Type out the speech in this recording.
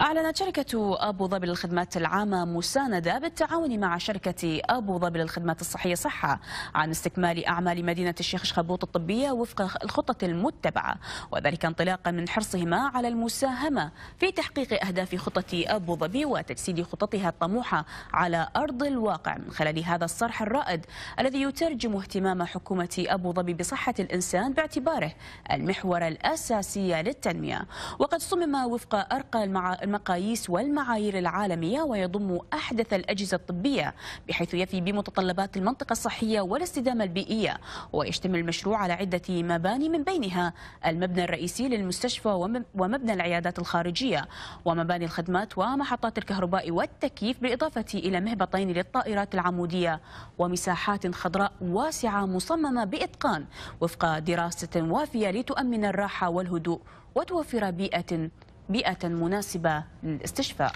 أعلنت شركة أبو ظبي للخدمات العامة مساندة بالتعاون مع شركة أبو ظبي للخدمات الصحية صحة عن استكمال أعمال مدينة الشيخ شخبوط الطبية وفق الخطة المتبعة وذلك انطلاقا من حرصهما على المساهمة في تحقيق أهداف خطة أبو ظبي وتجسيد خططها الطموحة على أرض الواقع من خلال هذا الصرح الرائد الذي يترجم اهتمام حكومة أبو ظبي بصحة الإنسان باعتباره المحور الأساسي للتنمية وقد صمم وفق أرقى المع... المقاييس والمعايير العالمية ويضم أحدث الأجهزة الطبية بحيث يفي بمتطلبات المنطقة الصحية والاستدامة البيئية ويشتمل المشروع على عدة مباني من بينها المبنى الرئيسي للمستشفى ومبنى العيادات الخارجية ومباني الخدمات ومحطات الكهرباء والتكييف بالإضافة إلى مهبطين للطائرات العمودية ومساحات خضراء واسعة مصممة بإتقان وفق دراسة وافية لتؤمن الراحة والهدوء وتوفر بيئة بيئة مناسبة للاستشفاء